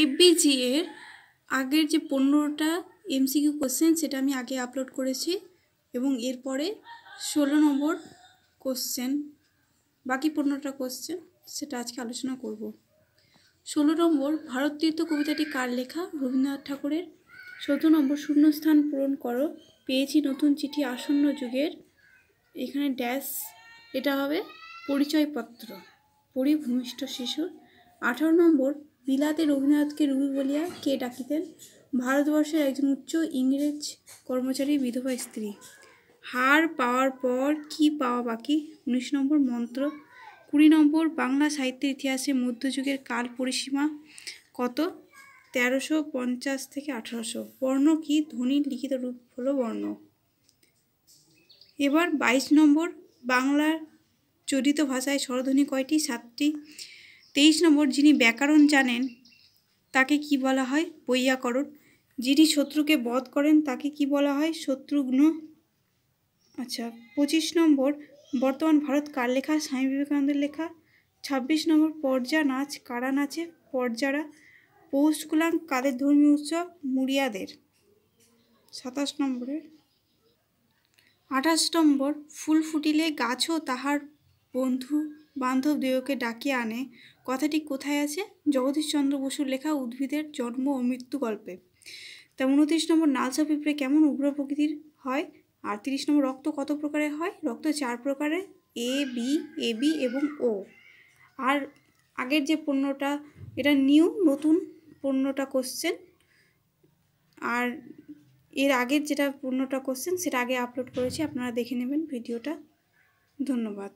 FBG এর আগের যে পনেরোটা এমসিকিউ কোশ্চেন সেটা আমি আগে আপলোড করেছি এবং এরপরে ষোলো নম্বর কোশ্চেন বাকি পনেরোটা কোশ্চেন সেটা আজকে আলোচনা করব ষোলো নম্বর ভারত তীর্থ কবিতাটি কার লেখা রবীন্দ্রনাথ ঠাকুরের চোদ্দ নম্বর শূন্যস্থান পূরণ করো পেয়েছি নতুন চিঠি আসন্ন যুগের এখানে ড্যাশ এটা হবে পরিচয়পত্র পরিভূমিষ্ঠ শিশুর আঠারো নম্বর বিলাতে রবীন্দ্রনাথকে রুবি বলিয়া কে ডাকিতেন ভারতবর্ষের একজন উচ্চ ইংরেজ কর্মচারী বিধবা স্ত্রী হার পাওয়ার পর কি পাওয়া বাকি উনিশ নম্বর মন্ত্র কুড়ি নম্বর বাংলা সাহিত্যের ইতিহাসে মধ্যযুগের কাল পরিসীমা কত তেরোশো পঞ্চাশ থেকে আঠারোশো বর্ণ কি ধ্বনির লিখিত রূপ হলো বর্ণ এবার বাইশ নম্বর বাংলার চরিত ভাষায় স্বরধ্বনি কয়টি সাতটি তেইশ নম্বর যিনি ব্যাকরণ জানেন তাকে কি বলা হয় বৈয়াকরণ যিনি শত্রুকে বধ করেন তাকে কি বলা হয় শত্রুঘ্ন আচ্ছা পঁচিশ নম্বর বর্তমান ভারত কার লেখা স্বামী বিবেকানন্দের লেখা ছাব্বিশ নম্বর পর্যা নাচ কারা নাচে পর্যারা পৌষকুলাম কাদের ধর্মীয় উৎসব মুড়িয়াদের সাতাশ নম্বরের আঠাশ নম্বর ফুল ফুটিলে গাছও তাহার বন্ধু বান্ধব দেহকে ডাকিয়ে আনে কথাটি কোথায় আছে জগদীশচন্দ্র বসুর লেখা উদ্ভিদের জন্ম ও মৃত্যু গল্পে তা উনত্রিশ নম্বর নালসা পিঁপড়ে কেমন উগ্র প্রকৃতির হয় আর তিরিশ নম্বর রক্ত কত প্রকারের হয় রক্ত চার প্রকারে এ বি এ বি এবং ও আর আগের যে পণ্যটা এটা নিউ নতুন পণ্যটা কোশ্চেন আর এর আগের যেটা পণ্যটা কোশ্চেন সেটা আগে আপলোড করেছি আপনারা দেখে নেবেন ভিডিওটা ধন্যবাদ